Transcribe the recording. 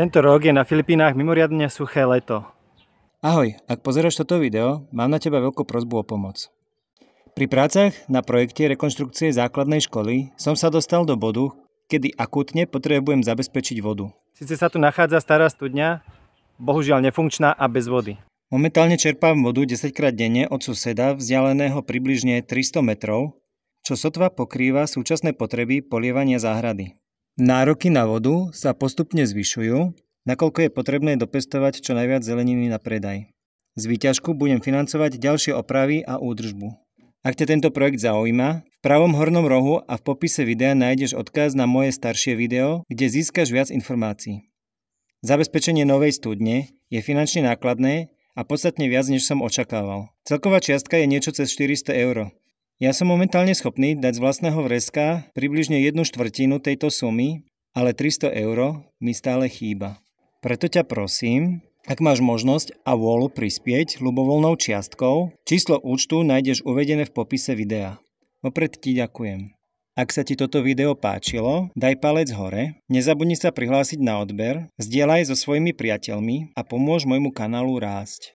Tento rok je na Filipínach mimoriadne suché leto. Ahoj, ak pozeráš toto video, mám na teba veľkú prozbu o pomoc. Pri prácach na projekte rekonštrukcie základnej školy som sa dostal do bodu, kedy akutne potrebujem zabezpečiť vodu. Sice sa tu nachádza stará studňa, bohužiaľ nefunkčná a bez vody. Momentálne čerpám vodu 10 krát denne od suseda vzdialeného približne 300 metrov, čo sotva pokrýva súčasné potreby polievania záhrady. Nároky na vodu sa postupne zvyšujú, nakoľko je potrebné dopestovať čo najviac zeleniny na predaj. Z výťažku budem financovať ďalšie opravy a údržbu. Ak ťa tento projekt zaujíma, v pravom hornom rohu a v popise videa nájdeš odkaz na moje staršie video, kde získaš viac informácií. Zabezpečenie novej studne je finančne nákladné a podstatne viac, než som očakával. Celková čiastka je niečo cez 400 eur, ja som momentálne schopný dať z vlastného vreska približne jednu štvrtinu tejto sumy, ale 300 eur mi stále chýba. Preto ťa prosím, ak máš možnosť a vôľu prispieť ľubovoľnou čiastkou, číslo účtu nájdeš uvedené v popise videa. Opred ti ďakujem. Ak sa ti toto video páčilo, daj palec hore, nezabudni sa prihlásiť na odber, zdieľaj so svojimi priateľmi a pomôž môjmu kanálu rásť.